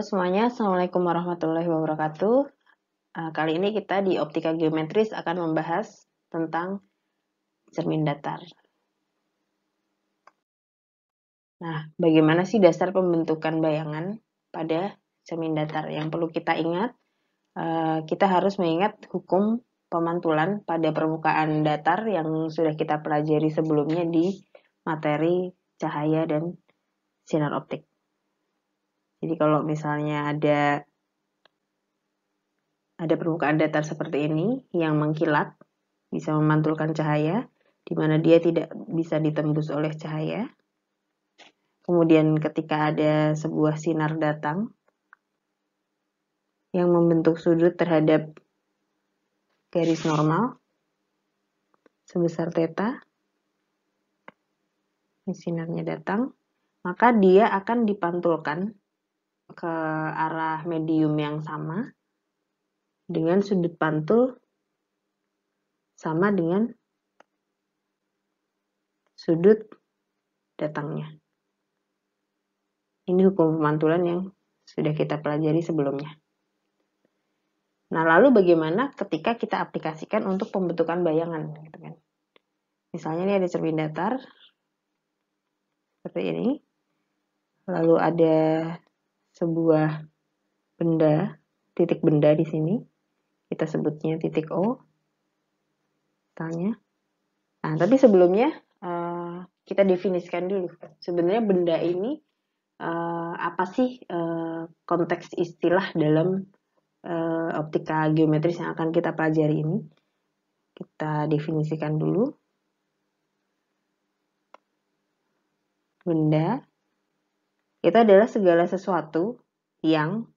semuanya, Assalamualaikum warahmatullahi wabarakatuh. Eh, kali ini kita di optika geometris akan membahas tentang cermin datar. Nah, bagaimana sih dasar pembentukan bayangan pada cermin datar? Yang perlu kita ingat, eh, kita harus mengingat hukum pemantulan pada permukaan datar yang sudah kita pelajari sebelumnya di materi cahaya dan sinar optik. Jadi kalau misalnya ada ada permukaan datar seperti ini yang mengkilat bisa memantulkan cahaya di mana dia tidak bisa ditembus oleh cahaya. Kemudian ketika ada sebuah sinar datang yang membentuk sudut terhadap garis normal sebesar theta sinarnya datang, maka dia akan dipantulkan ke arah medium yang sama dengan sudut pantul sama dengan sudut datangnya. Ini hukum pemantulan yang sudah kita pelajari sebelumnya. Nah, lalu bagaimana ketika kita aplikasikan untuk pembentukan bayangan? Gitu kan? Misalnya ini ada cermin datar, seperti ini. Lalu ada sebuah benda, titik benda di sini. Kita sebutnya titik O. Misalnya. Nah, tapi sebelumnya uh, kita definisikan dulu. Sebenarnya benda ini uh, apa sih uh, konteks istilah dalam uh, optika geometris yang akan kita pelajari ini? Kita definisikan dulu. Benda itu adalah segala sesuatu yang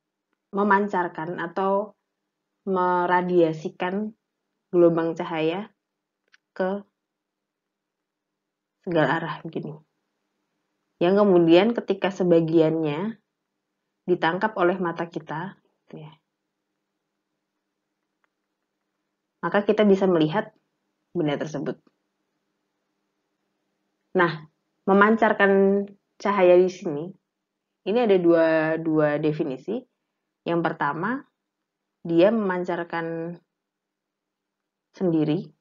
memancarkan atau meradiasikan gelombang cahaya ke segala arah begini. Yang kemudian ketika sebagiannya ditangkap oleh mata kita, gitu ya. Maka kita bisa melihat benda tersebut. Nah, memancarkan cahaya di sini ini ada dua, dua definisi. Yang pertama, dia memancarkan sendiri.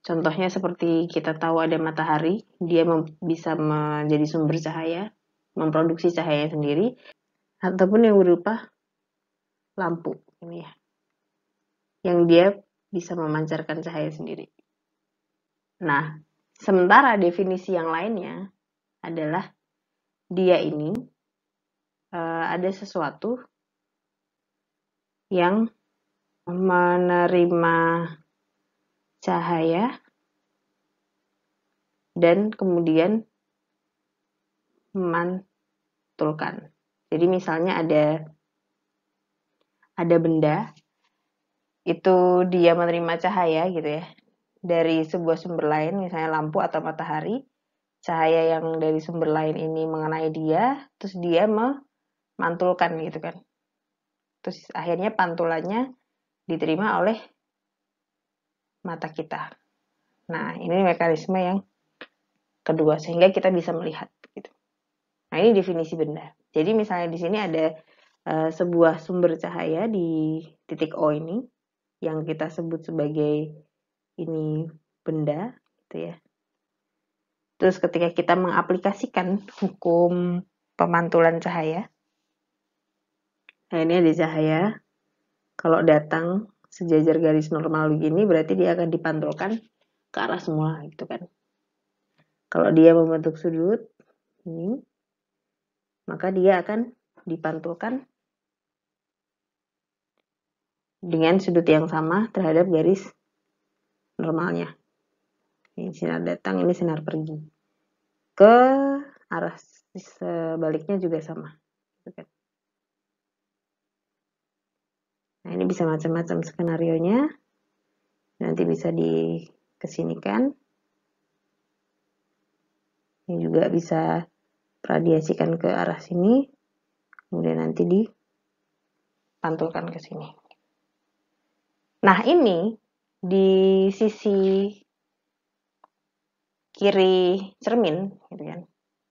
Contohnya seperti kita tahu ada matahari, dia bisa menjadi sumber cahaya, memproduksi cahaya sendiri, ataupun yang berupa lampu ini ya. Yang dia bisa memancarkan cahaya sendiri. Nah, sementara definisi yang lainnya adalah dia ini uh, ada sesuatu yang menerima cahaya dan kemudian memantulkan. Jadi misalnya ada ada benda itu dia menerima cahaya gitu ya dari sebuah sumber lain misalnya lampu atau matahari cahaya yang dari sumber lain ini mengenai dia, terus dia memantulkan gitu kan. Terus akhirnya pantulannya diterima oleh mata kita. Nah, ini mekanisme yang kedua sehingga kita bisa melihat gitu. Nah, ini definisi benda. Jadi misalnya di sini ada uh, sebuah sumber cahaya di titik O ini yang kita sebut sebagai ini benda gitu ya Terus ketika kita mengaplikasikan hukum pemantulan cahaya, nah ini ada cahaya, kalau datang sejajar garis normal begini, berarti dia akan dipantulkan ke arah semua gitu kan. Kalau dia membentuk sudut, ini, maka dia akan dipantulkan dengan sudut yang sama terhadap garis normalnya ini sinar datang ini sinar pergi ke arah sebaliknya juga sama gitu kan. nah ini bisa macam-macam skenario nya nanti bisa dikesinikan ini juga bisa radiasikan ke arah sini kemudian nanti dipantulkan ke sini nah ini di sisi kiri cermin gitu kan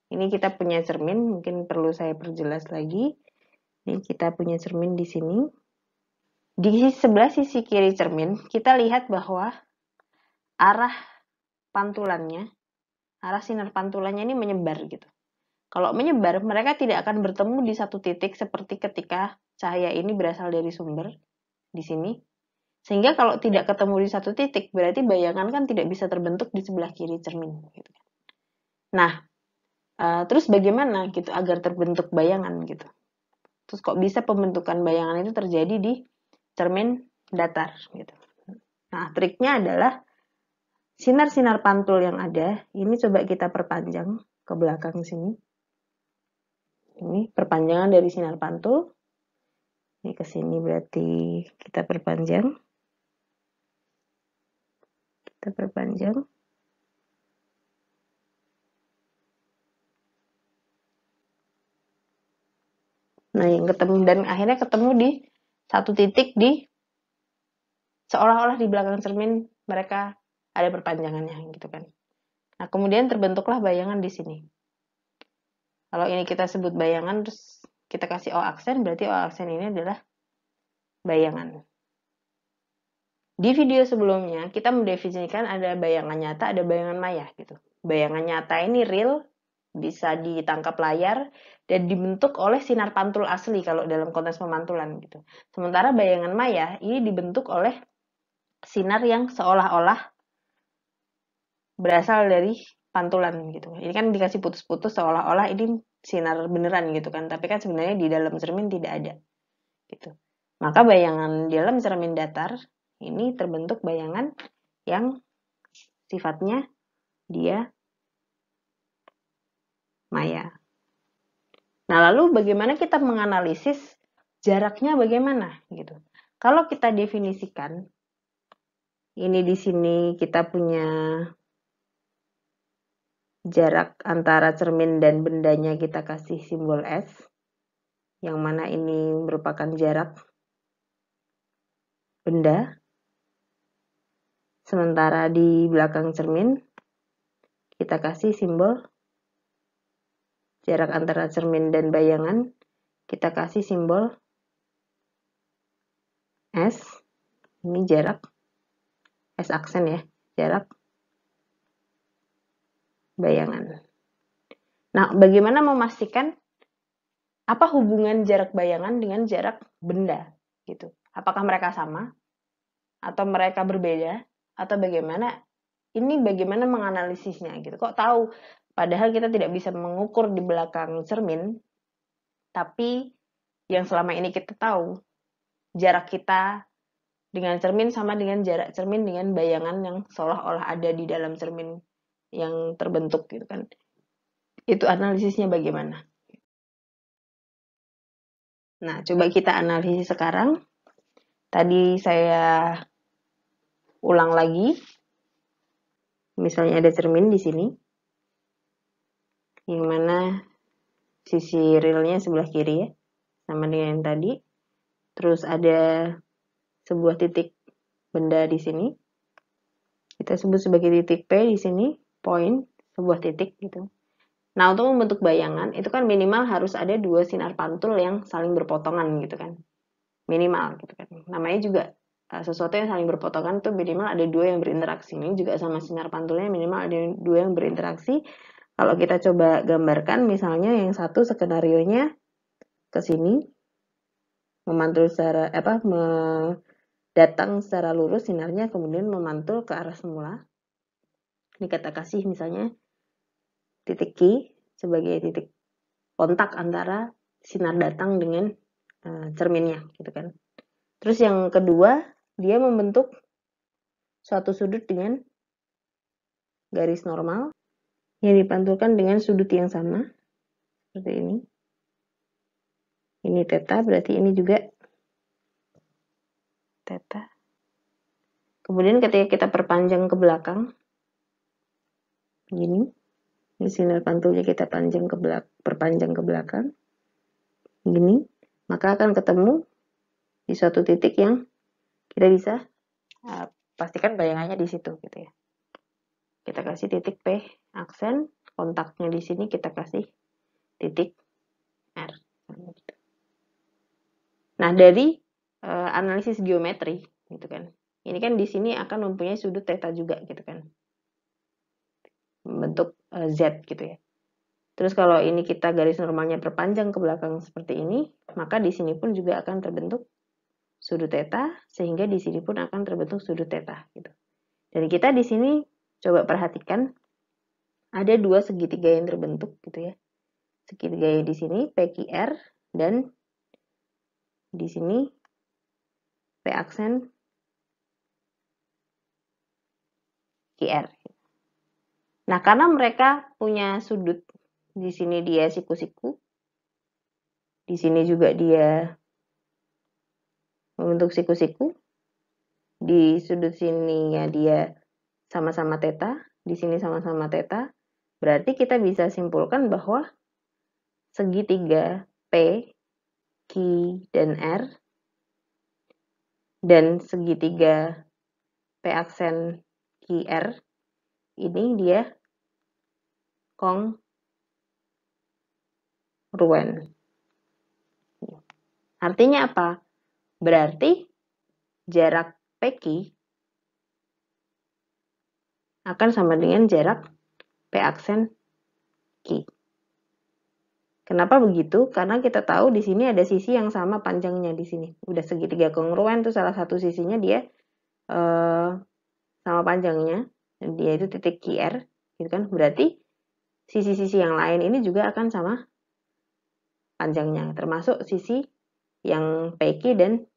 ini kita punya cermin mungkin perlu saya perjelas lagi ini kita punya cermin di sini di sebelah sisi kiri cermin kita lihat bahwa arah pantulannya arah sinar pantulannya ini menyebar gitu kalau menyebar mereka tidak akan bertemu di satu titik seperti ketika cahaya ini berasal dari sumber di sini sehingga kalau tidak ketemu di satu titik, berarti bayangan kan tidak bisa terbentuk di sebelah kiri cermin. Gitu. Kan. Nah, eh, terus bagaimana gitu agar terbentuk bayangan gitu? Terus kok bisa pembentukan bayangan itu terjadi di cermin datar gitu? Nah, triknya adalah sinar-sinar pantul yang ada, ini coba kita perpanjang ke belakang sini. Ini perpanjangan dari sinar pantul. Ini ke sini berarti kita perpanjang kita perpanjang nah yang ketemu dan akhirnya ketemu di satu titik di seolah-olah di belakang cermin mereka ada perpanjangannya gitu kan nah kemudian terbentuklah bayangan di sini kalau ini kita sebut bayangan terus kita kasih o aksen berarti o aksen ini adalah bayangan di video sebelumnya, kita mendefinisikan ada bayangan nyata, ada bayangan maya gitu. Bayangan nyata ini real, bisa ditangkap layar, dan dibentuk oleh sinar pantul asli kalau dalam konteks pemantulan gitu. Sementara bayangan maya ini dibentuk oleh sinar yang seolah-olah berasal dari pantulan gitu. Ini kan dikasih putus-putus seolah-olah ini sinar beneran gitu kan, tapi kan sebenarnya di dalam cermin tidak ada gitu. Maka bayangan di dalam cermin datar ini terbentuk bayangan yang sifatnya dia maya. Nah, lalu bagaimana kita menganalisis jaraknya bagaimana gitu. Kalau kita definisikan ini di sini kita punya jarak antara cermin dan bendanya kita kasih simbol S yang mana ini merupakan jarak benda Sementara di belakang cermin, kita kasih simbol jarak antara cermin dan bayangan, kita kasih simbol S, ini jarak, S aksen ya, jarak bayangan. Nah, bagaimana memastikan apa hubungan jarak bayangan dengan jarak benda gitu? Apakah mereka sama atau mereka berbeda? atau bagaimana ini bagaimana menganalisisnya gitu kok tahu padahal kita tidak bisa mengukur di belakang cermin tapi yang selama ini kita tahu jarak kita dengan cermin sama dengan jarak cermin dengan bayangan yang seolah-olah ada di dalam cermin yang terbentuk gitu kan itu analisisnya bagaimana nah coba kita analisis sekarang tadi saya ulang lagi. Misalnya ada cermin di sini. Yang mana sisi realnya sebelah kiri ya. Sama dengan yang tadi. Terus ada sebuah titik benda di sini. Kita sebut sebagai titik P di sini, point sebuah titik gitu. Nah, untuk membentuk bayangan, itu kan minimal harus ada dua sinar pantul yang saling berpotongan gitu kan. Minimal gitu kan. Namanya juga Eh, sesuatu yang saling berpotongan itu minimal ada dua yang berinteraksi ini juga sama sinar pantulnya minimal ada dua yang berinteraksi kalau kita coba gambarkan misalnya yang satu skenario nya ke sini memantul secara apa datang secara lurus sinarnya kemudian memantul ke arah semula ini kata kasih misalnya titik Q sebagai titik kontak antara sinar datang dengan uh, cerminnya gitu kan terus yang kedua dia membentuk suatu sudut dengan garis normal yang dipantulkan dengan sudut yang sama seperti ini. Ini teta, berarti ini juga teta. Kemudian ketika kita perpanjang ke belakang, begini, ini sinar pantulnya kita panjang ke belakang, perpanjang ke belakang, begini, maka akan ketemu di suatu titik yang kita bisa uh, pastikan bayangannya di situ gitu ya kita kasih titik P aksen kontaknya di sini kita kasih titik R nah dari uh, analisis geometri gitu kan ini kan di sini akan mempunyai sudut theta juga gitu kan bentuk uh, eh, Z gitu ya Terus kalau ini kita garis normalnya perpanjang ke belakang seperti ini, maka di sini pun juga akan terbentuk sudut theta sehingga di sini pun akan terbentuk sudut theta gitu. Dan kita di sini coba perhatikan ada dua segitiga yang terbentuk gitu ya. Segitiga di sini PQR dan di sini P aksen QR. Nah, karena mereka punya sudut di sini dia siku-siku, di sini juga dia membentuk siku-siku. Di sudut sini ya dia sama-sama teta, di sini sama-sama teta. Berarti kita bisa simpulkan bahwa segitiga P, Q, dan R dan segitiga P aksen QR ini dia kong kongruen. Artinya apa? Berarti jarak PQ akan sama dengan jarak P aksen Q. Kenapa begitu? Karena kita tahu di sini ada sisi yang sama panjangnya di sini. Udah segitiga kongruen tuh salah satu sisinya dia eh, sama panjangnya, dia itu titik QR, gitu kan? Berarti sisi-sisi yang lain ini juga akan sama panjangnya, termasuk sisi yang PQ dan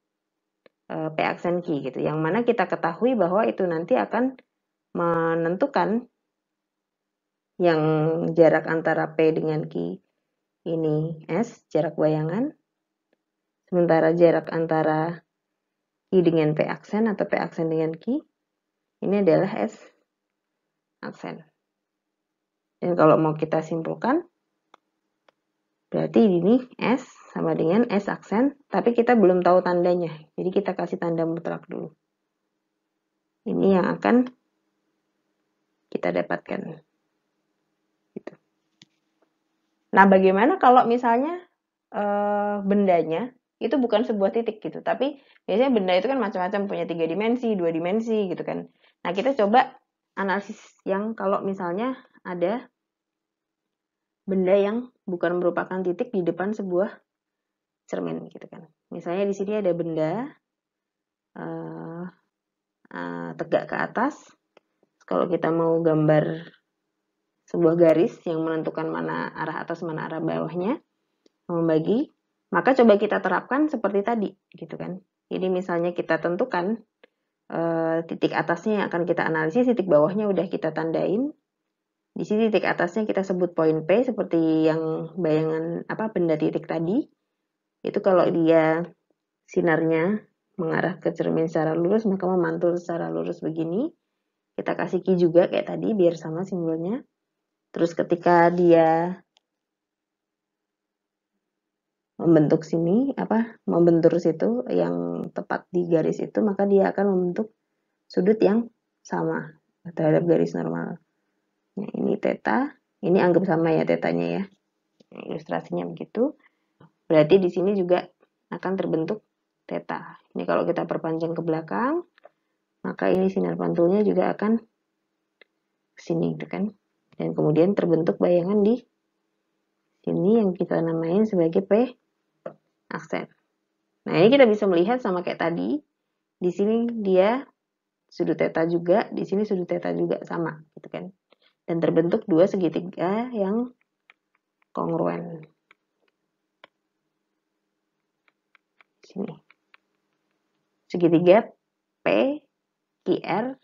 Eh, P aksen Q gitu. Yang mana kita ketahui bahwa itu nanti akan menentukan yang jarak antara P dengan Q ini S, jarak bayangan. Sementara jarak antara Q dengan P aksen atau P aksen dengan Q ini adalah S aksen. Dan kalau mau kita simpulkan, Berarti ini S sama dengan S aksen, tapi kita belum tahu tandanya. Jadi kita kasih tanda mutlak dulu. Ini yang akan kita dapatkan. Gitu. Nah, bagaimana kalau misalnya e, bendanya itu bukan sebuah titik gitu, tapi biasanya benda itu kan macam-macam punya tiga dimensi, dua dimensi gitu kan. Nah, kita coba analisis yang kalau misalnya ada benda yang bukan merupakan titik di depan sebuah cermin gitu kan. Misalnya di sini ada benda uh, uh, tegak ke atas. Kalau kita mau gambar sebuah garis yang menentukan mana arah atas mana arah bawahnya membagi, maka coba kita terapkan seperti tadi gitu kan. Jadi misalnya kita tentukan uh, titik atasnya yang akan kita analisis, titik bawahnya udah kita tandain, di sini titik atasnya kita sebut poin P seperti yang bayangan apa benda titik tadi. Itu kalau dia sinarnya mengarah ke cermin secara lurus maka memantul secara lurus begini. Kita kasih Q juga kayak tadi biar sama simbolnya. Terus ketika dia membentuk sini apa membentur situ yang tepat di garis itu maka dia akan membentuk sudut yang sama terhadap garis normal. Nah, ini teta. Ini anggap sama ya tetanya ya. Ilustrasinya begitu. Berarti di sini juga akan terbentuk teta. Ini kalau kita perpanjang ke belakang, maka ini sinar pantulnya juga akan ke sini gitu kan. Dan kemudian terbentuk bayangan di sini yang kita namain sebagai P aksen. Nah, ini kita bisa melihat sama kayak tadi. Di sini dia sudut teta juga, di sini sudut teta juga sama gitu kan dan terbentuk dua segitiga yang kongruen. Sini. Segitiga PQR.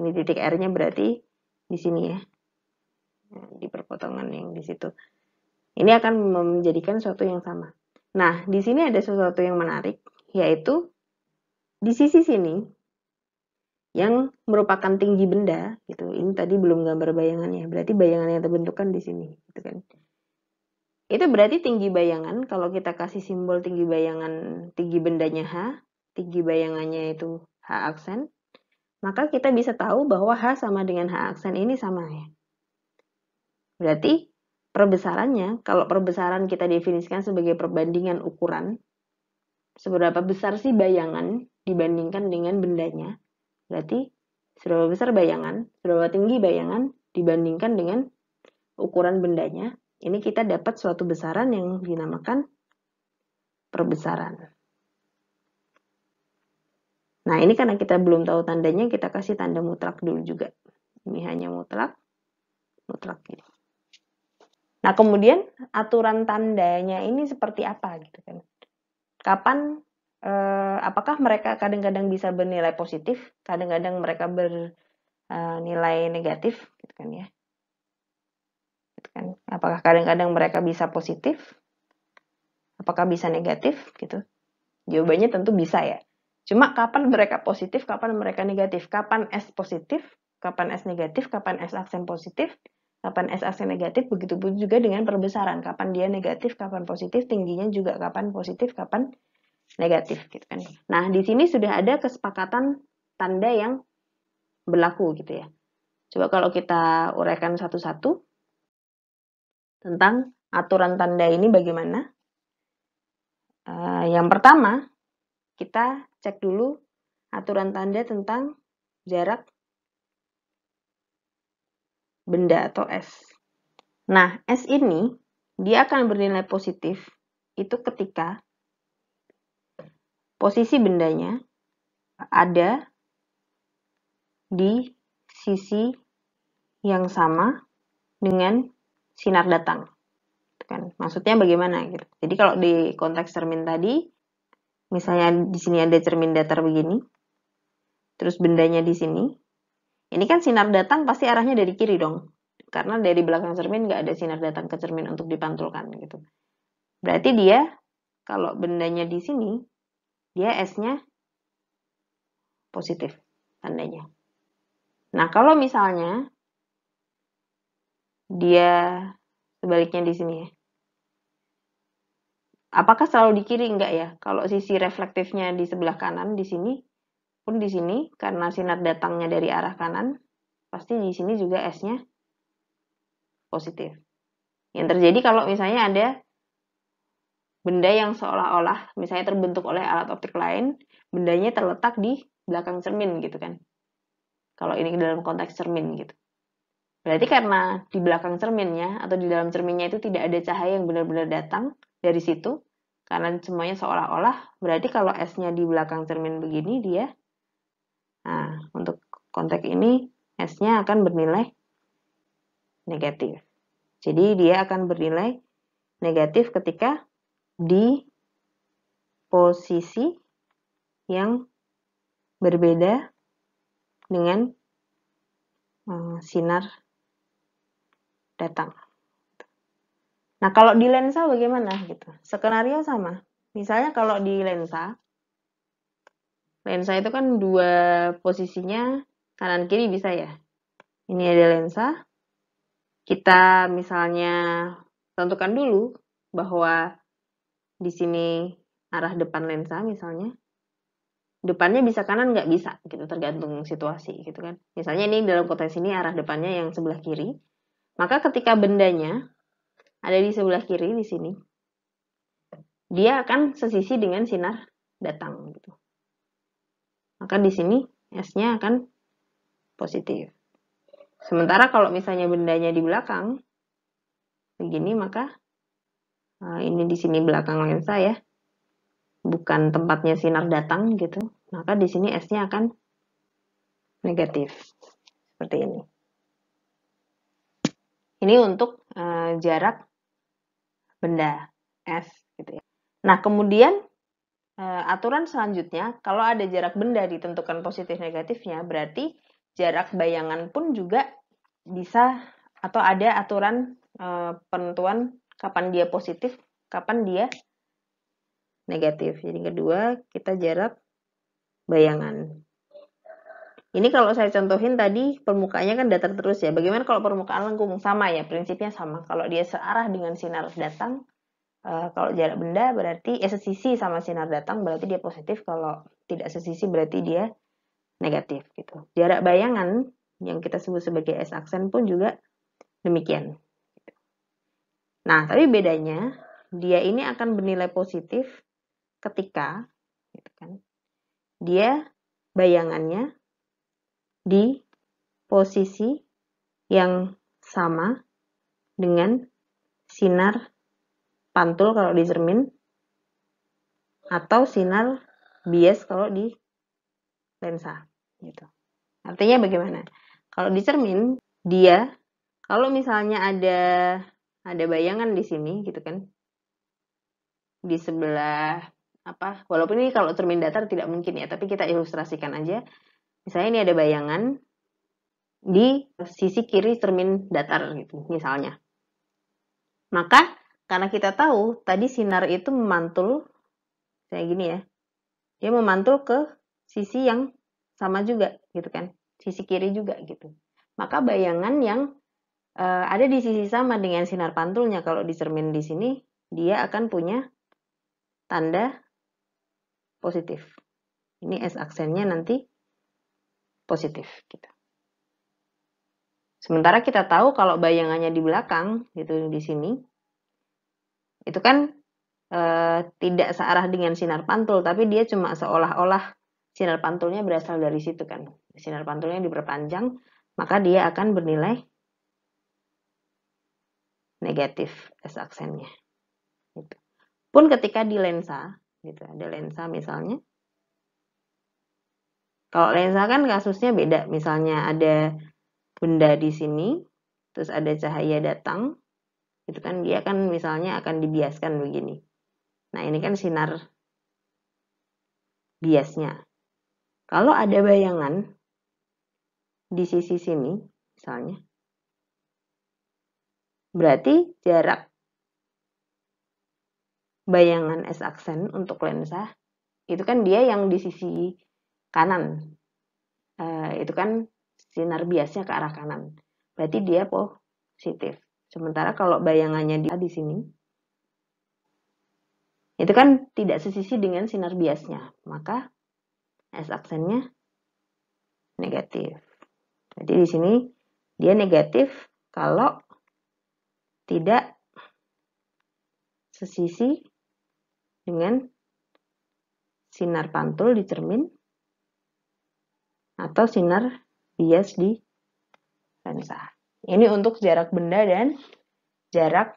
Ini titik R-nya berarti di sini ya. Nah, di perpotongan yang di situ. Ini akan menjadikan sesuatu yang sama. Nah, di sini ada sesuatu yang menarik, yaitu di sisi sini yang merupakan tinggi benda gitu. Ini tadi belum gambar bayangannya. Berarti bayangan yang terbentukkan di sini gitu kan. Itu berarti tinggi bayangan kalau kita kasih simbol tinggi bayangan tinggi bendanya H, tinggi bayangannya itu H aksen, maka kita bisa tahu bahwa H sama dengan H aksen ini sama ya. Berarti perbesarannya, kalau perbesaran kita definisikan sebagai perbandingan ukuran, seberapa besar sih bayangan dibandingkan dengan bendanya, Berarti seberapa besar bayangan, seberapa tinggi bayangan dibandingkan dengan ukuran bendanya. Ini kita dapat suatu besaran yang dinamakan perbesaran. Nah, ini karena kita belum tahu tandanya, kita kasih tanda mutlak dulu juga. Ini hanya mutlak, mutlak ini. Gitu. Nah, kemudian aturan tandanya ini seperti apa gitu kan? Kapan eh, apakah mereka kadang-kadang bisa bernilai positif, kadang-kadang mereka bernilai eh, negatif gitu kan ya. Gitu kan. Apakah kadang-kadang mereka bisa positif? Apakah bisa negatif gitu? Jawabannya tentu bisa ya. Cuma kapan mereka positif, kapan mereka negatif? Kapan S positif, kapan S negatif, kapan S aksen positif, kapan S aksen negatif, begitu pun juga dengan perbesaran. Kapan dia negatif, kapan positif, tingginya juga kapan positif, kapan negatif gitu kan. Nah, di sini sudah ada kesepakatan tanda yang berlaku gitu ya. Coba kalau kita uraikan satu-satu tentang aturan tanda ini bagaimana. Eh, yang pertama, kita cek dulu aturan tanda tentang jarak benda atau S. Nah, S ini dia akan bernilai positif itu ketika posisi bendanya ada di sisi yang sama dengan sinar datang. Gitu kan? Maksudnya bagaimana gitu. Jadi kalau di konteks cermin tadi, misalnya di sini ada cermin datar begini, terus bendanya di sini, ini kan sinar datang pasti arahnya dari kiri dong. Karena dari belakang cermin nggak ada sinar datang ke cermin untuk dipantulkan gitu. Berarti dia kalau bendanya di sini, dia S-nya positif tandanya. Nah, kalau misalnya dia sebaliknya di sini ya. Apakah selalu di kiri? Enggak ya. Kalau sisi reflektifnya di sebelah kanan di sini, pun di sini, karena sinar datangnya dari arah kanan, pasti di sini juga S-nya positif. Yang terjadi kalau misalnya ada benda yang seolah-olah misalnya terbentuk oleh alat optik lain, bendanya terletak di belakang cermin gitu kan. Kalau ini dalam konteks cermin gitu. Berarti karena di belakang cerminnya atau di dalam cerminnya itu tidak ada cahaya yang benar-benar datang dari situ, karena semuanya seolah-olah, berarti kalau S-nya di belakang cermin begini dia, nah untuk konteks ini S-nya akan bernilai negatif. Jadi dia akan bernilai negatif ketika di posisi yang berbeda dengan eh, sinar datang. Nah, kalau di lensa bagaimana gitu? Skenario sama. Misalnya kalau di lensa lensa itu kan dua posisinya kanan kiri bisa ya. Ini ada lensa. Kita misalnya tentukan dulu bahwa di sini arah depan lensa misalnya depannya bisa kanan nggak bisa gitu tergantung situasi gitu kan misalnya ini dalam konteks ini arah depannya yang sebelah kiri maka ketika bendanya ada di sebelah kiri di sini dia akan sesisi dengan sinar datang gitu maka di sini s-nya akan positif sementara kalau misalnya bendanya di belakang begini maka Eh, ini di sini belakang lensa ya, bukan tempatnya sinar datang gitu, maka di sini S-nya akan negatif seperti ini. Ini untuk e, jarak benda S gitu ya. Nah, kemudian e, aturan selanjutnya kalau ada jarak benda ditentukan positif negatifnya berarti jarak bayangan pun juga bisa atau ada aturan e, penentuan kapan dia positif, kapan dia negatif. Jadi kedua, kita jarak bayangan. Ini kalau saya contohin tadi permukaannya kan datar terus ya. Bagaimana kalau permukaan lengkung sama ya? Prinsipnya sama. Kalau dia searah dengan sinar datang, eh, kalau jarak benda berarti eh, sesisi sama sinar datang berarti dia positif kalau tidak sesisi berarti dia negatif gitu jarak bayangan yang kita sebut sebagai s aksen pun juga demikian Nah, tapi bedanya dia ini akan bernilai positif ketika gitu kan, dia bayangannya di posisi yang sama dengan sinar pantul kalau di cermin atau sinar bias kalau di lensa gitu. Artinya bagaimana? Kalau di cermin dia kalau misalnya ada ada bayangan di sini gitu kan di sebelah apa walaupun ini kalau cermin datar tidak mungkin ya tapi kita ilustrasikan aja misalnya ini ada bayangan di sisi kiri cermin datar gitu misalnya maka karena kita tahu tadi sinar itu memantul kayak gini ya dia memantul ke sisi yang sama juga gitu kan sisi kiri juga gitu maka bayangan yang uh, ada di sisi sama dengan sinar pantulnya kalau dicermin di sini dia akan punya tanda positif. Ini S aksennya nanti positif gitu. Sementara kita tahu kalau bayangannya di belakang gitu di sini itu kan e, tidak searah dengan sinar pantul tapi dia cuma seolah-olah sinar pantulnya berasal dari situ kan. Sinar pantulnya diperpanjang maka dia akan bernilai negatif S aksennya. Gitu. Pun ketika di lensa, gitu ada lensa misalnya. Kalau lensa kan kasusnya beda, misalnya ada benda di sini, terus ada cahaya datang, itu kan dia kan misalnya akan dibiaskan begini. Nah ini kan sinar biasnya. Kalau ada bayangan di sisi sini, misalnya, Berarti jarak bayangan S aksen untuk lensa itu kan dia yang di sisi kanan. E, itu kan sinar biasnya ke arah kanan. Berarti dia positif. Sementara kalau bayangannya dia di sini itu kan tidak sesisi dengan sinar biasnya. Maka S aksennya negatif. Jadi di sini dia negatif kalau tidak sesisi dengan sinar pantul di cermin atau sinar bias di lensa. Ini untuk jarak benda dan jarak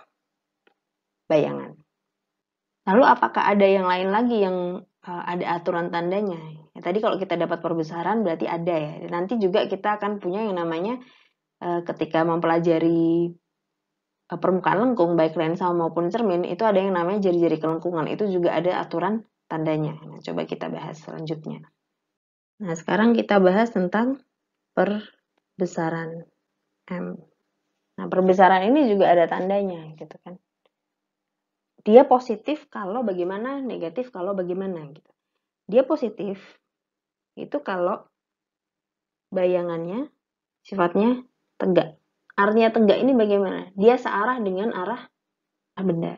bayangan. Lalu apakah ada yang lain lagi yang eh, ada aturan tandanya? Ya, tadi kalau kita dapat perbesaran berarti ada ya. nanti juga kita akan punya yang namanya eh, ketika mempelajari Eh, permukaan lengkung baik lensa maupun cermin itu ada yang namanya jari-jari kelengkungan itu juga ada aturan tandanya. Nah, coba kita bahas selanjutnya. Nah, sekarang kita bahas tentang perbesaran M. Nah, perbesaran ini juga ada tandanya gitu kan. Dia positif kalau bagaimana, negatif kalau bagaimana gitu. Dia positif itu kalau bayangannya sifatnya tegak Artinya tegak ini bagaimana? Dia searah dengan arah benda.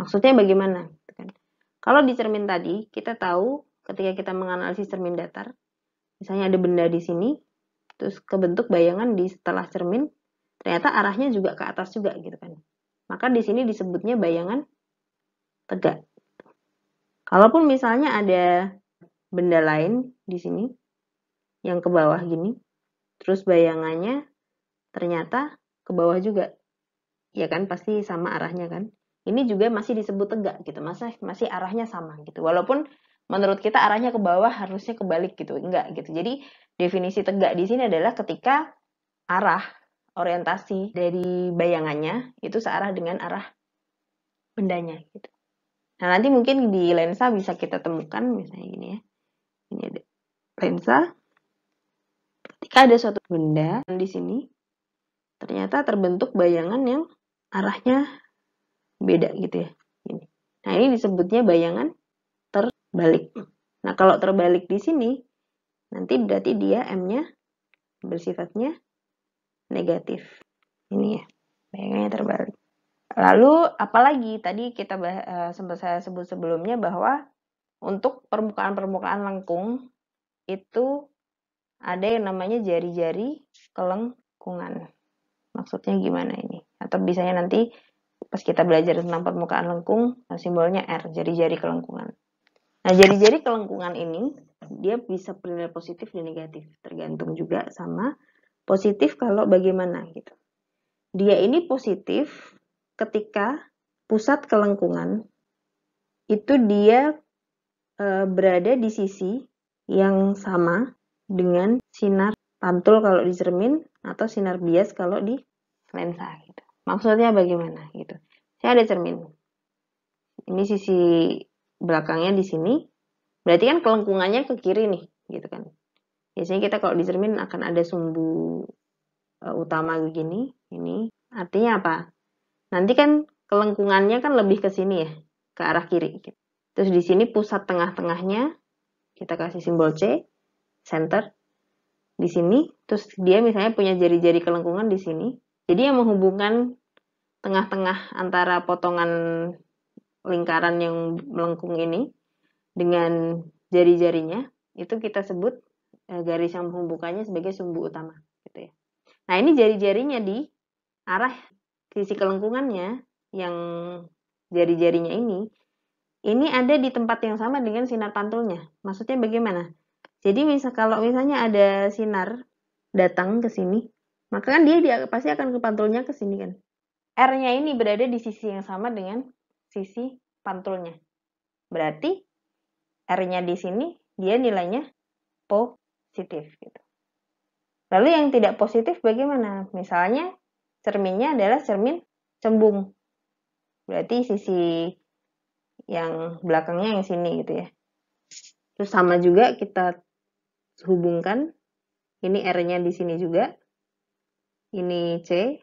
Maksudnya bagaimana? Gitu kan. Kalau di cermin tadi, kita tahu ketika kita menganalisis cermin datar, misalnya ada benda di sini, terus kebentuk bayangan di setelah cermin, ternyata arahnya juga ke atas juga gitu kan. Maka di sini disebutnya bayangan tegak. Kalaupun misalnya ada benda lain di sini yang ke bawah gini, terus bayangannya ternyata ke bawah juga ya kan pasti sama arahnya kan ini juga masih disebut tegak gitu masih, masih arahnya sama gitu walaupun menurut kita arahnya ke bawah harusnya kebalik gitu enggak gitu jadi definisi tegak di sini adalah ketika arah orientasi dari bayangannya itu searah dengan arah bendanya gitu nah nanti mungkin di lensa bisa kita temukan misalnya gini ya ini ada lensa ketika ada suatu benda di sini ternyata terbentuk bayangan yang arahnya beda gitu ya. Ini. Nah, ini disebutnya bayangan terbalik. Nah, kalau terbalik di sini, nanti berarti dia M-nya bersifatnya negatif. Ini ya, bayangannya terbalik. Lalu, apalagi tadi kita uh, sempat saya sebut sebelumnya bahwa untuk permukaan-permukaan lengkung itu ada yang namanya jari-jari kelengkungan maksudnya gimana ini atau bisanya nanti pas kita belajar tentang permukaan lengkung simbolnya R jari-jari kelengkungan nah jari-jari kelengkungan ini dia bisa bernilai positif dan negatif tergantung juga sama positif kalau bagaimana gitu dia ini positif ketika pusat kelengkungan itu dia e, berada di sisi yang sama dengan sinar pantul kalau di cermin atau sinar bias kalau di lensa gitu. Maksudnya bagaimana gitu. Saya ada cermin. Ini sisi belakangnya di sini. Berarti kan kelengkungannya ke kiri nih gitu kan. Biasanya kita kalau di cermin akan ada sumbu e, utama begini, ini. Artinya apa? Nanti kan kelengkungannya kan lebih ke sini ya, ke arah kiri gitu. Terus di sini pusat tengah-tengahnya kita kasih simbol C, center di sini, terus dia misalnya punya jari-jari kelengkungan di sini. Jadi yang menghubungkan tengah-tengah antara potongan lingkaran yang melengkung ini dengan jari-jarinya itu kita sebut eh, garis yang menghubungkannya sebagai sumbu utama gitu ya. Nah, ini jari-jarinya di arah sisi kelengkungannya yang jari-jarinya ini ini ada di tempat yang sama dengan sinar pantulnya. Maksudnya bagaimana? Jadi misal kalau misalnya ada sinar datang ke sini, maka kan dia, dia pasti akan ke pantulnya ke sini kan. R-nya ini berada di sisi yang sama dengan sisi pantulnya. Berarti R-nya di sini dia nilainya positif gitu. Lalu yang tidak positif bagaimana? Misalnya cerminnya adalah cermin cembung. Berarti sisi yang belakangnya yang sini gitu ya. Terus sama juga kita hubungkan. Ini R-nya di sini juga. Ini C,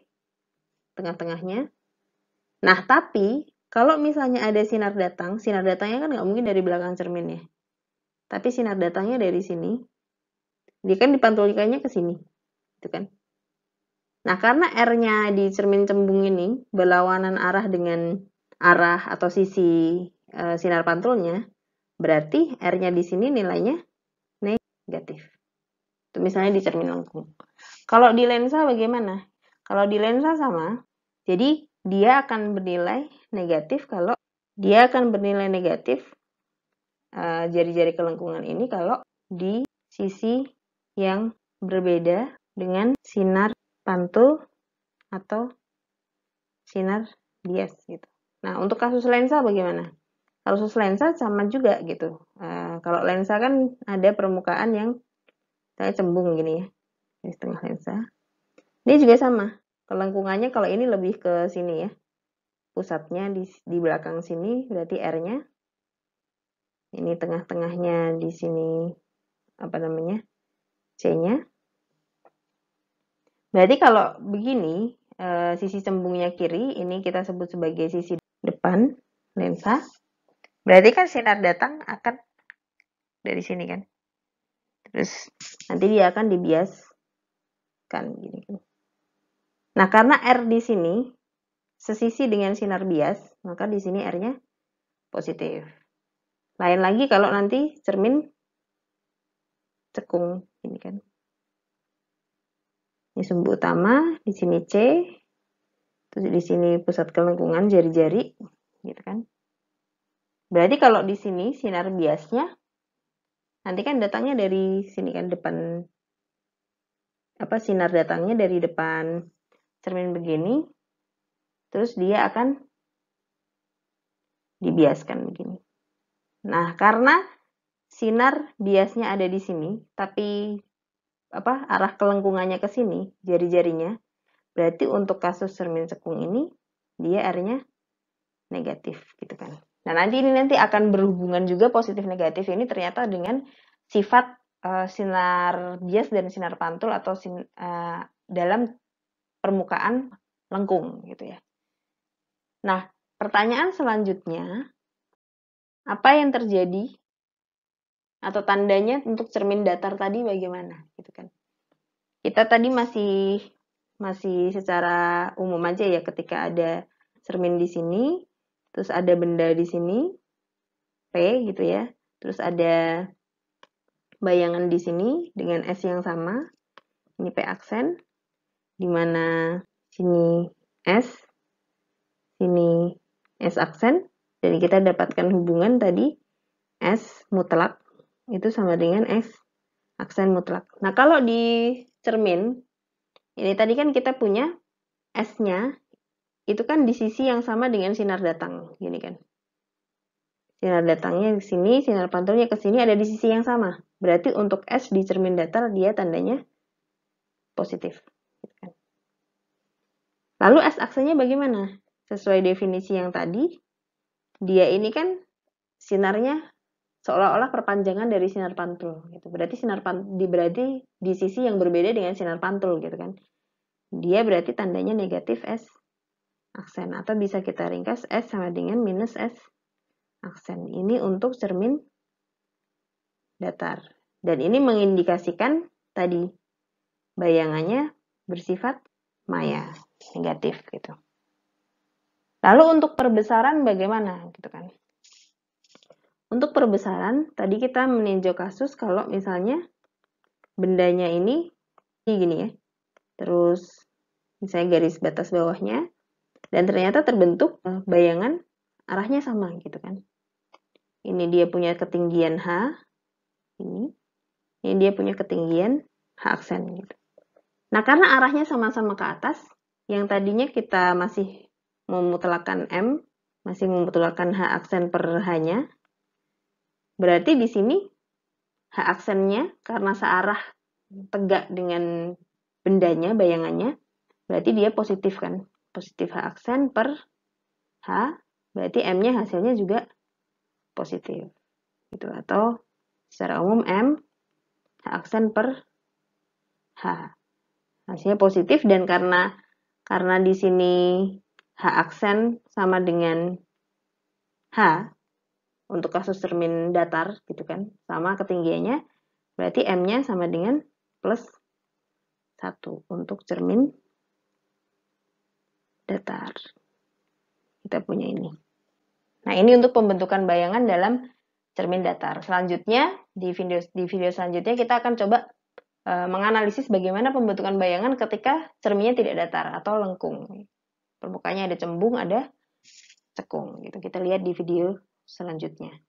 tengah-tengahnya. Nah, tapi kalau misalnya ada sinar datang, sinar datangnya kan nggak mungkin dari belakang cerminnya. Tapi sinar datangnya dari sini. Dia kan dipantulkannya ke sini. itu kan. Nah, karena R-nya di cermin cembung ini berlawanan arah dengan arah atau sisi e, sinar pantulnya, berarti R-nya di sini nilainya negatif. Itu misalnya di cermin lengkung. Kalau di lensa bagaimana? Kalau di lensa sama, jadi dia akan bernilai negatif kalau dia akan bernilai negatif eh, jari-jari uh, kelengkungan ini kalau di sisi yang berbeda dengan sinar pantul atau sinar bias gitu. Nah, untuk kasus lensa bagaimana? Kalau sus lensa sama juga gitu. Uh, kalau lensa kan ada permukaan yang saya cembung gini ya. Ini setengah lensa. Dia juga sama. Kelengkungannya kalau ini lebih ke sini ya. Pusatnya di, di belakang sini berarti R-nya. Ini tengah-tengahnya di sini apa namanya? C-nya. Berarti kalau begini, eh, sisi cembungnya kiri, ini kita sebut sebagai sisi depan lensa. Berarti kan sinar datang akan dari sini kan. Terus nanti dia akan dibiaskan gini kan. Nah, karena R di sini sesisi dengan sinar bias, maka di sini R-nya positif. Lain lagi kalau nanti cermin cekung ini kan. Ini sumbu utama, di sini C, terus di sini pusat kelengkungan jari-jari gitu kan. Berarti kalau di sini sinar biasnya nanti kan datangnya dari sini kan depan apa sinar datangnya dari depan cermin begini terus dia akan dibiaskan begini. Nah, karena sinar biasnya ada di sini, tapi apa arah kelengkungannya ke sini, jari-jarinya. Berarti untuk kasus cermin cekung ini dia R-nya negatif gitu kan. Nah, nanti ini nanti akan berhubungan juga positif negatif ini ternyata dengan sifat uh, sinar bias dan sinar pantul atau sin, uh, dalam permukaan lengkung gitu ya. Nah, pertanyaan selanjutnya apa yang terjadi atau tandanya untuk cermin datar tadi bagaimana gitu kan. Kita tadi masih masih secara umum aja ya ketika ada cermin di sini terus ada benda di sini P gitu ya terus ada bayangan di sini dengan S yang sama ini P aksen di mana sini S sini S aksen jadi kita dapatkan hubungan tadi S mutlak itu sama dengan S aksen mutlak nah kalau di cermin ini tadi kan kita punya S-nya itu kan di sisi yang sama dengan sinar datang, gini kan. Sinar datangnya ke sini, sinar pantulnya ke sini ada di sisi yang sama. Berarti untuk S di cermin datar dia tandanya positif. Gitu kan. Lalu S aksenya bagaimana? Sesuai definisi yang tadi, dia ini kan sinarnya seolah-olah perpanjangan dari sinar pantul gitu. Berarti sinar pantul, berarti di sisi yang berbeda dengan sinar pantul gitu kan. Dia berarti tandanya negatif S aksen atau bisa kita ringkas S sama dengan minus S aksen. Ini untuk cermin datar. Dan ini mengindikasikan tadi bayangannya bersifat maya, negatif gitu. Lalu untuk perbesaran bagaimana gitu kan? Untuk perbesaran tadi kita meninjau kasus kalau misalnya bendanya ini, ini gini ya. Terus misalnya garis batas bawahnya dan ternyata terbentuk eh, bayangan arahnya sama gitu kan ini dia punya ketinggian h ini ini dia punya ketinggian h aksen gitu nah karena arahnya sama-sama ke atas yang tadinya kita masih memutlakan m masih memutlakan h aksen per h-nya berarti di sini h aksennya karena searah tegak dengan bendanya bayangannya berarti dia positif kan positif H aksen per H, berarti M-nya hasilnya juga positif. Gitu. Atau secara umum M H aksen per H. Hasilnya positif dan karena karena di sini H aksen sama dengan H untuk kasus cermin datar gitu kan sama ketinggiannya berarti M-nya sama dengan plus 1 untuk cermin datar. Kita punya ini. Nah, ini untuk pembentukan bayangan dalam cermin datar. Selanjutnya, di video, di video selanjutnya kita akan coba e, menganalisis bagaimana pembentukan bayangan ketika cerminnya tidak datar atau lengkung. Permukaannya ada cembung, ada cekung. Gitu. Kita lihat di video selanjutnya.